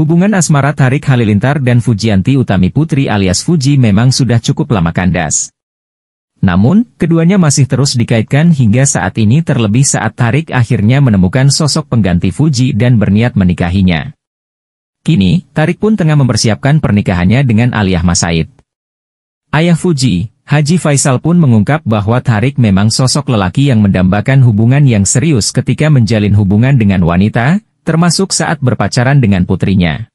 Hubungan asmara Tarik Halilintar dan Fujianti Utami Putri alias Fuji memang sudah cukup lama kandas. Namun, keduanya masih terus dikaitkan hingga saat ini terlebih saat Tarik akhirnya menemukan sosok pengganti Fuji dan berniat menikahinya. Kini, Tarik pun tengah mempersiapkan pernikahannya dengan Aliyah Masaid. Ayah Fuji, Haji Faisal pun mengungkap bahwa Tarik memang sosok lelaki yang mendambakan hubungan yang serius ketika menjalin hubungan dengan wanita, termasuk saat berpacaran dengan putrinya.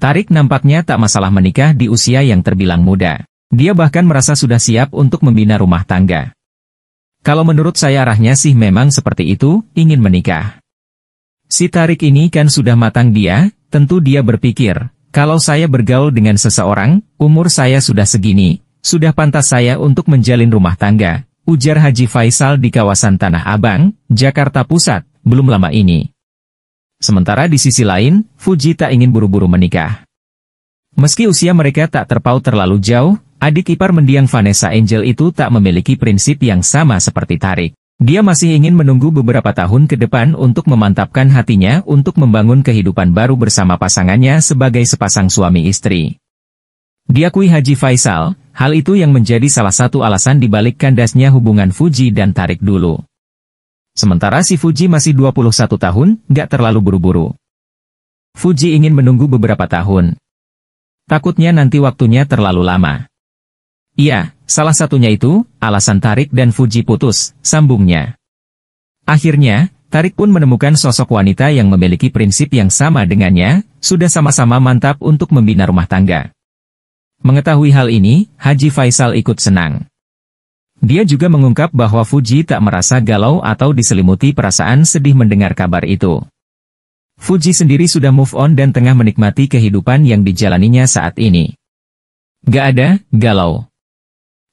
Tarik nampaknya tak masalah menikah di usia yang terbilang muda. Dia bahkan merasa sudah siap untuk membina rumah tangga. Kalau menurut saya arahnya sih memang seperti itu, ingin menikah. Si Tarik ini kan sudah matang dia, tentu dia berpikir, kalau saya bergaul dengan seseorang, umur saya sudah segini, sudah pantas saya untuk menjalin rumah tangga, ujar Haji Faisal di kawasan Tanah Abang, Jakarta Pusat, belum lama ini. Sementara di sisi lain, Fuji tak ingin buru-buru menikah. Meski usia mereka tak terpaut terlalu jauh, adik ipar mendiang Vanessa Angel itu tak memiliki prinsip yang sama seperti Tarik. Dia masih ingin menunggu beberapa tahun ke depan untuk memantapkan hatinya untuk membangun kehidupan baru bersama pasangannya sebagai sepasang suami istri. Diakui Haji Faisal, hal itu yang menjadi salah satu alasan dibalik kandasnya hubungan Fuji dan Tarik dulu. Sementara si Fuji masih 21 tahun, gak terlalu buru-buru. Fuji ingin menunggu beberapa tahun. Takutnya nanti waktunya terlalu lama. Iya, salah satunya itu, alasan Tarik dan Fuji putus, sambungnya. Akhirnya, Tarik pun menemukan sosok wanita yang memiliki prinsip yang sama dengannya, sudah sama-sama mantap untuk membina rumah tangga. Mengetahui hal ini, Haji Faisal ikut senang. Dia juga mengungkap bahwa Fuji tak merasa galau atau diselimuti perasaan sedih mendengar kabar itu. Fuji sendiri sudah move on dan tengah menikmati kehidupan yang dijalaninya saat ini. Gak ada, galau.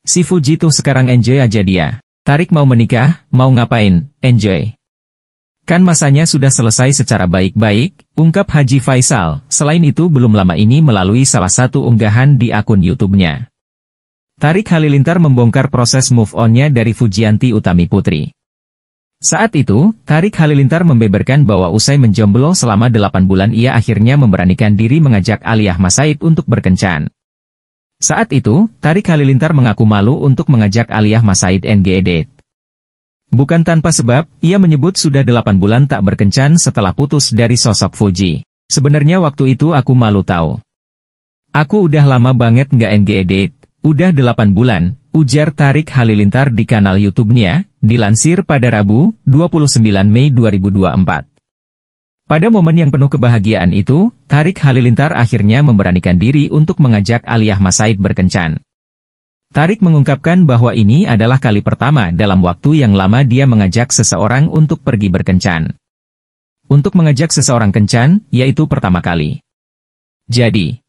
Si Fuji tuh sekarang enjoy aja dia. Tarik mau menikah, mau ngapain, enjoy. Kan masanya sudah selesai secara baik-baik, ungkap Haji Faisal. Selain itu belum lama ini melalui salah satu unggahan di akun YouTube-nya. Tarik Halilintar membongkar proses move on-nya dari Fujianti Utami Putri. Saat itu, Tarik Halilintar membeberkan bahwa usai menjomblo selama 8 bulan ia akhirnya memberanikan diri mengajak Aliyah Masaid untuk berkencan. Saat itu, Tarik Halilintar mengaku malu untuk mengajak Aliyah Masaid NGED. Bukan tanpa sebab, ia menyebut sudah 8 bulan tak berkencan setelah putus dari sosok Fuji. Sebenarnya waktu itu aku malu tahu. Aku udah lama banget nggak NGED. Udah 8 bulan, ujar Tarik Halilintar di kanal YouTube-nya, dilansir pada Rabu, 29 Mei 2024. Pada momen yang penuh kebahagiaan itu, Tarik Halilintar akhirnya memberanikan diri untuk mengajak Aliyah Masaid berkencan. Tarik mengungkapkan bahwa ini adalah kali pertama dalam waktu yang lama dia mengajak seseorang untuk pergi berkencan. Untuk mengajak seseorang kencan, yaitu pertama kali. Jadi,